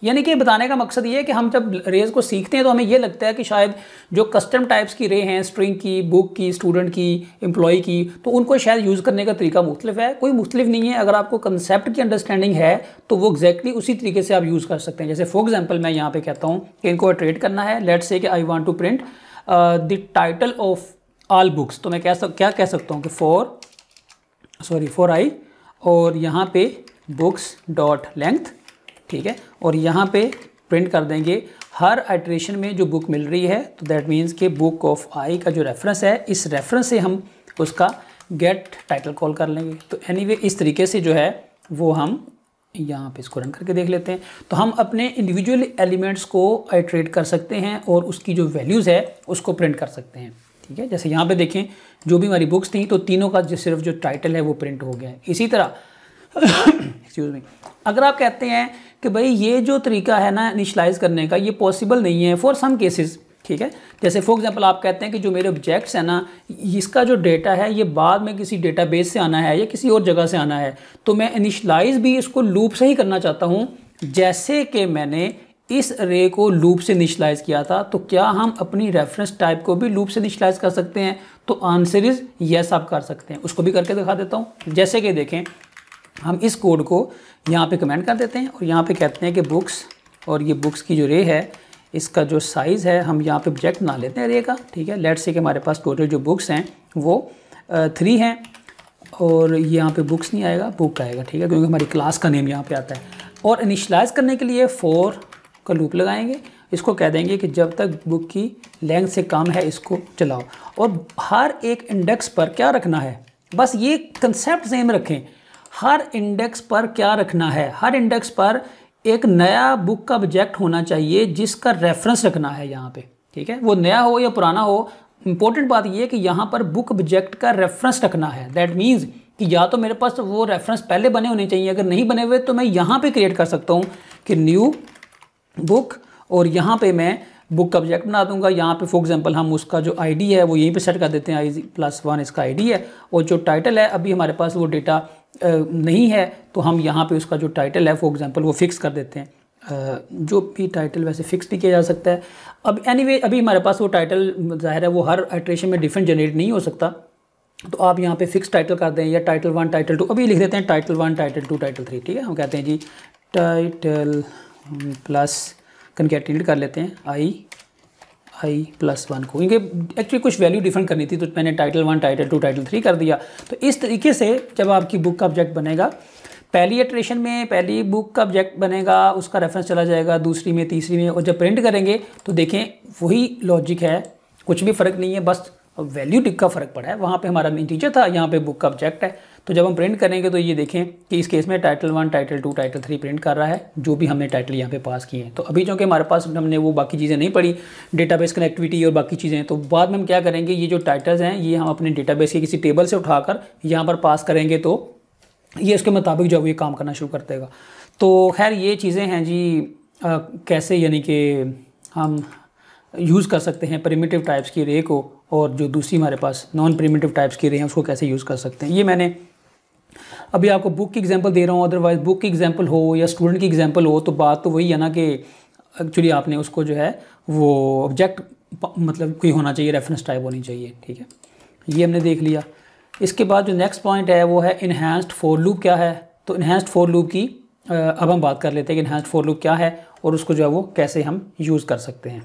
यानी कि बताने का मकसद ये है कि हम जब रेज को सीखते हैं तो हमें ये लगता है कि शायद जो कस्टम टाइप्स की रे हैं स्ट्रिंग की बुक की स्टूडेंट की एम्प्लॉय की तो उनको शायद यूज़ करने का तरीका मुख्तलिफ है कोई मुख्तलिफ नहीं है अगर आपको कंसेप्ट की अंडरस्टैंडिंग है तो वो एग्जैक्टली उसी तरीके से आप यूज़ कर सकते हैं जैसे फॉर एग्जाम्पल मैं यहाँ पर कहता हूँ कि इनको ट्रेड करना है लेट से कि I want to print the title of all books तो मैं कह सक क्या कह सकता हूँ कि फॉर सॉरी फॉर आई और यहाँ पे बुक्स डॉट लेंथ ठीक है और यहाँ पे प्रिंट कर देंगे हर आइट्रेशन में जो बुक मिल रही है तो दैट मीन्स कि बुक ऑफ आई का जो रेफरेंस है इस रेफरेंस से हम उसका गेट टाइटल कॉल कर लेंगे तो एनी anyway, इस तरीके से जो है वो हम यहाँ पे इसको रन करके देख लेते हैं तो हम अपने इंडिविजुअल एलिमेंट्स को आइट्रेट कर सकते हैं और उसकी जो वैल्यूज़ है उसको प्रिंट कर सकते हैं ठीक है जैसे यहाँ पे देखें जो भी हमारी बुक्स थी तो तीनों का जो सिर्फ जो टाइटल है वो प्रिंट हो गया है इसी तरह एक्सक्यूज़ मी अगर आप कहते हैं कि भाई ये जो तरीका है ना इनिशलाइज करने का ये पॉसिबल नहीं है फॉर सम केसेस ठीक है जैसे फॉर एग्जांपल आप कहते हैं कि जो मेरे ऑब्जेक्ट्स हैं ना इसका जो डेटा है ये बाद में किसी डेटाबेस से आना है या किसी और जगह से आना है तो मैं इनिशलाइज भी इसको लूप से ही करना चाहता हूँ जैसे कि मैंने इस रे को लूप से निशलाइज किया था तो क्या हम अपनी रेफरेंस टाइप को भी लूप से निशलाइज कर सकते हैं तो आंसर इज़ यस आप कर सकते हैं उसको भी करके दिखा देता हूँ जैसे कि देखें हम इस कोड को यहाँ पे कमेंट कर देते हैं और यहाँ पे कहते हैं कि बुक्स और ये बुक्स की जो रे है इसका जो साइज़ है हम यहाँ पे ऑब्जेक्ट बना लेते हैं रे का ठीक है लेट्स से कि हमारे पास टोटल जो बुक्स हैं वो थ्री हैं और यहाँ पे बुक्स नहीं आएगा बुक आएगा ठीक है क्योंकि हमारी क्लास का नेम यहाँ पर आता है और इनिशलाइज़ करने के लिए फोर का लूप लगाएंगे इसको कह देंगे कि जब तक बुक की लेंथ से कम है इसको चलाओ और हर एक इंडेक्स पर क्या रखना है बस ये कंसेप्ट सेम रखें हर इंडेक्स पर क्या रखना है हर इंडेक्स पर एक नया बुक का ऑब्जेक्ट होना चाहिए जिसका रेफरेंस रखना है यहाँ पे ठीक है वो नया हो या पुराना हो इम्पोर्टेंट बात यह कि यहाँ पर बुक ऑब्जेक्ट का रेफरेंस रखना है दैट मीन्स कि या तो मेरे पास वो रेफरेंस पहले बने होने चाहिए अगर नहीं बने हुए तो मैं यहाँ पे क्रिएट कर सकता हूँ कि न्यू बुक और यहाँ पे मैं बुक का ऑब्जेक्ट बना दूंगा यहाँ पे फॉर एग्जांपल हम उसका जो आईडी है वो यहीं पे सेट कर देते हैं आई प्लस वन इसका आईडी है और जो टाइटल है अभी हमारे पास वो डेटा नहीं है तो हम यहाँ पे उसका जो टाइटल है फॉर एग्ज़ाम्पल वो फिक्स कर देते हैं जो भी टाइटल वैसे फ़िक्स भी किया जा सकता है अब एनीवे anyway, अभी हमारे पास वो टाइटल ज़ाहिर है वो हर एट्रेशन में डिफरेंट जनरेट नहीं हो सकता तो आप यहाँ पे फिक्स टाइटल कर दें या टाइटल वन टाइटल टू अभी लिख देते हैं title one title two title three ठीक है हम कहते हैं जी टाइटल प्लस कनकेटिनेट कर लेते हैं आई आई प्लस वन को क्योंकि एक्चुअली कुछ वैल्यू डिफरेंट करनी थी तो मैंने title one title two title three कर दिया तो इस तरीके से जब आपकी बुक का ऑब्जेक्ट बनेगा पहली एट्रेशन में पहली बुक का ऑब्जेक्ट बनेगा उसका रेफरेंस चला जाएगा दूसरी में तीसरी में और जब प्रिंट करेंगे तो देखें वही लॉजिक है कुछ भी फ़र्क नहीं है बस वैल्यू टिक का फ़र्क पड़ा है वहाँ पे हमारा मेन टीचर था यहाँ पे बुक का ऑब्जेक्ट है तो जब हम प्रिंट करेंगे तो ये देखें कि इस केस में title one title two title three print कर रहा है जो भी हमने टाइटल यहाँ पे पास किए हैं तो अभी चूँकि हमारे पास हमने वो बाकी चीज़ें नहीं पढ़ी डेटाबेस कनेक्टिविटी और बाकी चीज़ें तो बाद में हम क्या करेंगे ये जो टाइटल्स हैं ये हम अपने डेटाबेस के किसी टेबल से उठा यहाँ पर पास करेंगे तो ये उसके मुताबिक जो ये काम करना शुरू कर देगा तो खैर ये चीज़ें हैं जी आ, कैसे यानी कि हम यूज़ कर सकते हैं प्रिमेटिव टाइप्स की रे को और जो दूसरी हमारे पास नॉन प्रिमेटिव टाइप्स की रे हैं उसको कैसे यूज़ कर सकते हैं ये मैंने अभी आपको बुक की एग्जांपल दे रहा हूँ अदरवाइज बुक की एग्जांपल हो या स्टूडेंट की एग्जांपल हो तो बात तो वही है ना कि एक्चुअली आपने उसको जो है वो ऑब्जेक्ट मतलब कोई होना चाहिए रेफरेंस टाइप होनी चाहिए ठीक है ये हमने देख लिया इसके बाद जो नेक्स्ट पॉइंट है वो है इन्हेंस्ड फोर लूप क्या है तो इन्हेंस्ड फोर लूप की अब हम बात कर लेते हैं कि इन्हेंस्ड फोर लूप क्या है और उसको जो है वो कैसे हम यूज़ कर सकते हैं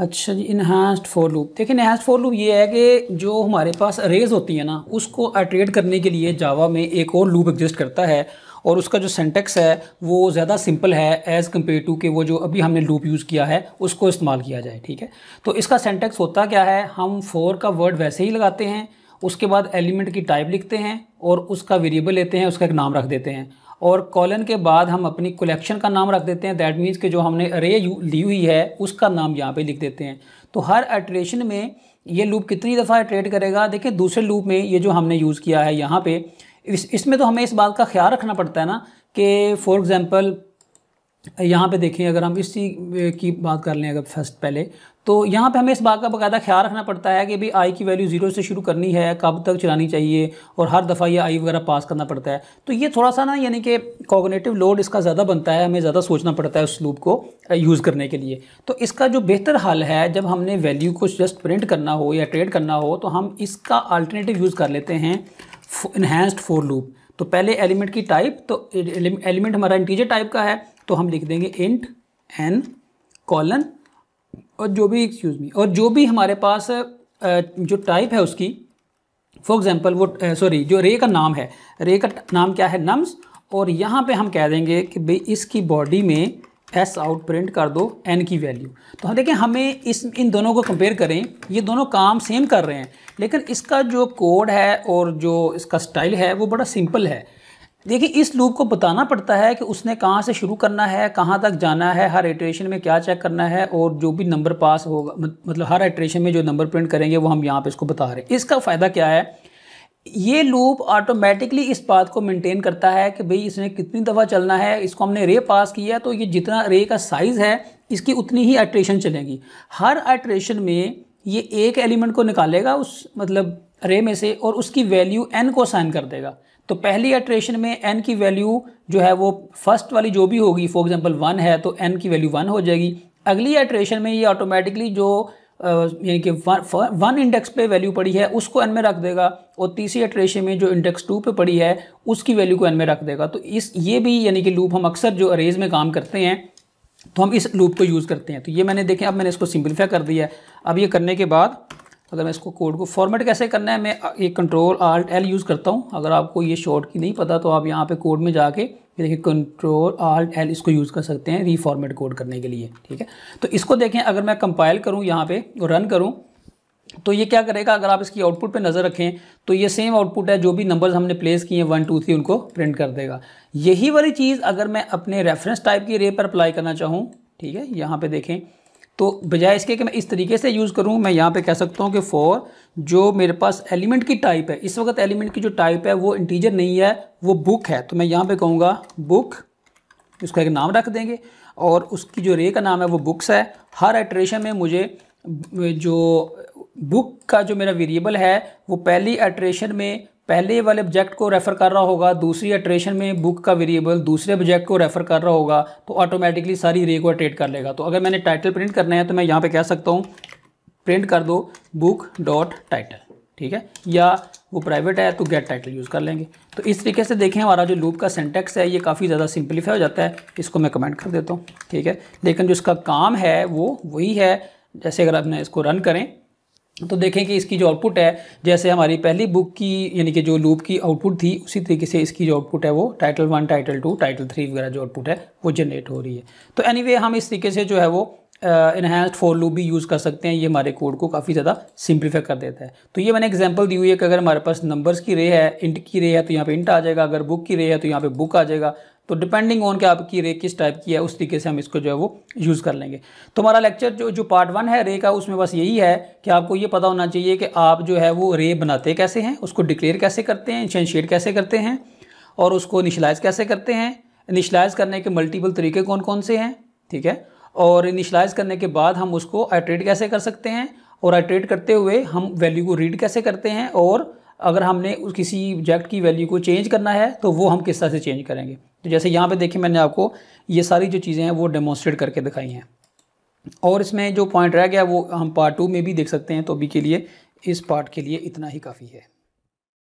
अच्छा जी इन्हांस्ड फोर लूप देखिए इन्हांस्ड फोर लूप ये है कि जो हमारे पास रेज होती है ना उसको अट्रेट करने के लिए जावा में एक और लूप एग्जिस्ट करता है और उसका जो सेंटेक्स है वो ज़्यादा सिंपल है एज़ कम्पेयर टू के वो जो अभी हमने लूप यूज़ किया है उसको इस्तेमाल किया जाए ठीक है तो इसका सेंटेक्स होता क्या है हम फोर का वर्ड वैसे ही लगाते हैं उसके बाद एलिमेंट की टाइप लिखते हैं और उसका वेरिएबल लेते हैं उसका एक नाम रख देते हैं और कॉलन के बाद हम अपनी कलेक्शन का नाम रख देते हैं दैट मीन्स कि जो हमने अरे ली हुई है उसका नाम यहाँ पे लिख देते हैं तो हर एट्रेशन में ये लूप कितनी दफ़ा एट्रेट करेगा देखिए दूसरे लूप में ये जो हमने यूज़ किया है यहाँ पे इस इसमें तो हमें इस बात का ख्याल रखना पड़ता है ना कि फॉर एग्ज़ाम्पल यहाँ पे देखें अगर हम इसी की बात कर लें अगर फर्स्ट पहले तो यहाँ पे हमें इस बात का बाकायदा ख्याल रखना पड़ता है कि भाई आई की वैल्यू जीरो से शुरू करनी है कब तक चलानी चाहिए और हर दफ़ा ये आई वगैरह पास करना पड़ता है तो ये थोड़ा सा ना यानी कि कॉगनेटिव लोड इसका ज़्यादा बनता है हमें ज़्यादा सोचना पड़ता है उस लूप को यूज़ करने के लिए तो इसका जो बेहतर हल है जब हमने वैल्यू को जस्ट प्रिंट करना हो या ट्रेड करना हो तो हम इसका अल्टरनेटिव यूज़ कर लेते हैं इन्हेंस्ड फोर लूप तो पहले एलिमेंट की टाइप तो एलिमेंट हमारा इंटीजर टाइप का है तो हम लिख देंगे इंट एन कॉलन और जो भी एक्सक्यूज मी और जो भी हमारे पास जो टाइप है उसकी फॉर एग्ज़ाम्पल वो सॉरी जो रे का नाम है रे का नाम क्या है नम्स और यहाँ पे हम कह देंगे कि भाई इसकी बॉडी में एस आउट प्रिंट कर दो एन की वैल्यू तो हम हाँ, देखें हमें इस इन दोनों को कंपेयर करें ये दोनों काम सेम कर रहे हैं लेकिन इसका जो कोड है और जो इसका स्टाइल है वो बड़ा सिंपल है देखिए इस लूप को बताना पड़ता है कि उसने कहाँ से शुरू करना है कहाँ तक जाना है हर एट्रेशन में क्या चेक करना है और जो भी नंबर पास होगा मतलब हर एट्रेशन में जो नंबर प्रिंट करेंगे वो हम यहाँ पे इसको बता रहे हैं इसका फ़ायदा क्या है ये लूप ऑटोमेटिकली इस बात को मेंटेन करता है कि भाई इसने कितनी दफ़ा चलना है इसको हमने रे पास किया है तो ये जितना रे का साइज़ है इसकी उतनी ही एट्रेशन चलेगी हर एट्रेशन में ये एक एलिमेंट को निकालेगा उस मतलब रे में से और उसकी वैल्यू एन को साइन कर देगा तो पहली अट्रेशन में एन की वैल्यू जो है वो फर्स्ट वाली जो भी होगी फॉर एग्जाम्पल वन है तो एन की वैल्यू वन हो जाएगी अगली अट्रेशन में ये ऑटोमेटिकली जो यानी कि वन, वन इंडेक्स पे वैल्यू पड़ी है उसको एन में रख देगा और तीसरी अट्रेशन में जो इंडेक्स टू पे पड़ी है उसकी वैल्यू को एन में रख देगा तो इस ये भी यानी कि लूप हम अक्सर जो अरेज में काम करते हैं तो हम इस लूप को यूज़ करते हैं तो ये मैंने देखें अब मैंने इसको सिंप्लीफाई कर दिया अब ये करने के बाद अगर मैं इसको कोड को फॉर्मेट कैसे करना है मैं ये कंट्रोल आर्ट एल यूज़ करता हूँ अगर आपको ये शॉर्ट की नहीं पता तो आप यहाँ पे कोड में जाके ये देखिए कंट्रोल आर्ट एल इसको यूज़ कर सकते हैं रीफॉर्मेट कोड करने के लिए ठीक है तो इसको देखें अगर मैं कंपाइल करूँ यहाँ पे और रन करूँ तो ये क्या करेगा अगर आप इसकी आउटपुट पर नज़र रखें तो ये सेम आउटपुट है जो भी नंबर्स हमने प्लेस किए हैं वन टू थ्री उनको प्रिंट कर देगा यही वाली चीज़ अगर मैं अपने रेफरेंस टाइप की रे पर अप्लाई करना चाहूँ ठीक है यहाँ पर देखें तो बजाय इसके कि मैं इस तरीके से यूज़ करूँ मैं यहाँ पे कह सकता हूँ कि फॉर जो मेरे पास एलिमेंट की टाइप है इस वक्त एलिमेंट की जो टाइप है वो इंटीजर नहीं है वो बुक है तो मैं यहाँ पे कहूँगा बुक उसका एक नाम रख देंगे और उसकी जो रे का नाम है वो बुक्स है हर एट्रेशन में मुझे जो बुक का जो मेरा वेरिएबल है वो पहली एट्रेशन में पहले वाले ऑब्जेक्ट को रेफ़र कर रहा होगा दूसरी अट्रेशन में बुक का वेरिएबल दूसरे ऑब्जेक्ट को रेफ़र कर रहा होगा तो ऑटोमेटिकली सारी रे को अट्रेट कर लेगा तो अगर मैंने टाइटल प्रिंट करना है तो मैं यहाँ पे कह सकता हूँ प्रिंट कर दो बुक डॉट टाइटल ठीक है या वो प्राइवेट है तो गेट टाइटल यूज़ कर लेंगे तो इस तरीके से देखें हमारा जो लूप का सेंटेक्स है ये काफ़ी ज़्यादा सिंप्लीफाई हो जाता है इसको मैं कमेंट कर देता हूँ ठीक है लेकिन जो इसका काम है वो वही है जैसे अगर आपने इसको रन करें तो देखें कि इसकी जो आउटपुट है जैसे हमारी पहली बुक की यानी कि जो लूप की आउटपुट थी उसी तरीके से इसकी जो आउटपुट है वो title one title two title three वगैरह जो आउटपुट है वो जनरेट हो रही है तो एनी anyway, हम इस तरीके से जो है वो इन्हेंस्ड फॉर लूप भी यूज़ कर सकते हैं ये हमारे कोड को काफ़ी ज़्यादा सिंप्लीफाई कर देता है तो ये मैंने एग्जाम्पल दी हुई है कि अगर हमारे पास नंबर्स की रे है इंट की रे है तो यहाँ पे इंट आ जाएगा अगर बुक की रे है तो यहाँ पे बुक आ जाएगा तो डिपेंडिंग ऑन के आपकी रे किस टाइप की है उस तरीके से हम इसको जो है वो यूज़ कर लेंगे तो हमारा लेक्चर जो जो पार्ट वन है रे का उसमें बस यही है कि आपको ये पता होना चाहिए कि आप जो है वो रे बनाते कैसे हैं उसको डिक्लेयर कैसे करते हैं इंशनशिएट कैसे करते हैं और उसको इनिशलाइज कैसे करते हैं इनिशलाइज करने के मल्टीपल तरीके कौन कौन से हैं ठीक है और इनिशलाइज करने के बाद हम उसको आइट्रेट कैसे कर सकते हैं और आइट्रेट करते हुए हम वैल्यू को रीड कैसे करते हैं और अगर हमने उस किसी ऑब्जेक्ट की वैल्यू को चेंज करना है तो वो हम किस तरह से चेंज करेंगे तो जैसे यहाँ पे देखिए मैंने आपको ये सारी जो चीज़ें हैं वो डेमोन्स्ट्रेट करके दिखाई हैं और इसमें जो पॉइंट रह गया वो हम पार्ट टू में भी देख सकते हैं तो अभी के लिए इस पार्ट के लिए इतना ही काफ़ी है